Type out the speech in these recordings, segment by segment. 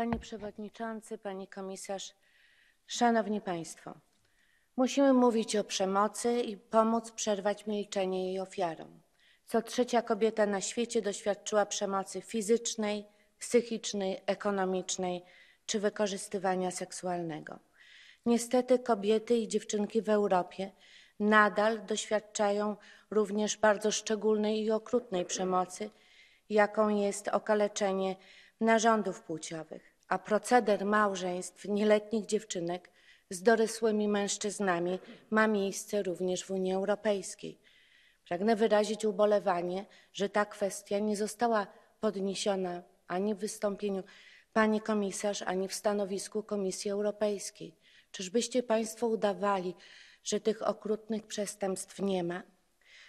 Panie Przewodniczący, Pani Komisarz, Szanowni Państwo. Musimy mówić o przemocy i pomóc przerwać milczenie jej ofiarom. Co trzecia kobieta na świecie doświadczyła przemocy fizycznej, psychicznej, ekonomicznej czy wykorzystywania seksualnego. Niestety kobiety i dziewczynki w Europie nadal doświadczają również bardzo szczególnej i okrutnej przemocy, jaką jest okaleczenie narządów płciowych a proceder małżeństw nieletnich dziewczynek z dorosłymi mężczyznami ma miejsce również w Unii Europejskiej. Pragnę wyrazić ubolewanie, że ta kwestia nie została podniesiona ani w wystąpieniu pani komisarz, ani w stanowisku Komisji Europejskiej. Czyżbyście państwo udawali, że tych okrutnych przestępstw nie ma?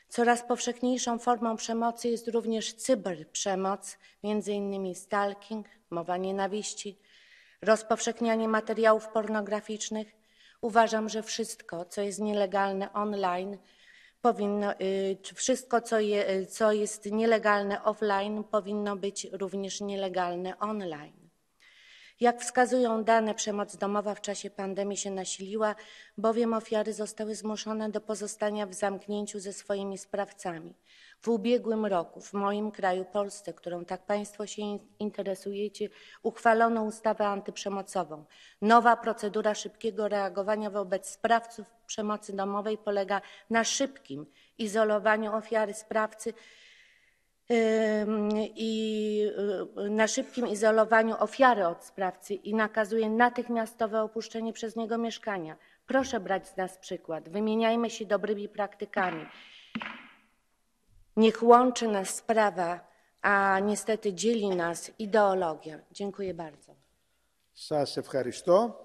Coraz powszechniejszą formą przemocy jest również cyberprzemoc, między innymi stalking, mowa nienawiści, rozpowszechnianie materiałów pornograficznych, uważam, że wszystko, co jest nielegalne online, powinno, y, wszystko, co, je, y, co jest nielegalne offline, powinno być również nielegalne online. Jak wskazują dane, przemoc domowa w czasie pandemii się nasiliła, bowiem ofiary zostały zmuszone do pozostania w zamknięciu ze swoimi sprawcami. W ubiegłym roku w moim kraju Polsce, którą tak Państwo się interesujecie, uchwalono ustawę antyprzemocową. Nowa procedura szybkiego reagowania wobec sprawców przemocy domowej polega na szybkim izolowaniu ofiary sprawcy i y, na szybkim izolowaniu ofiary od sprawcy i nakazuje natychmiastowe opuszczenie przez niego mieszkania. Proszę brać z nas przykład, wymieniajmy się dobrymi praktykami. Niech łączy nas sprawa, a niestety dzieli nas ideologia. Dziękuję bardzo. Σας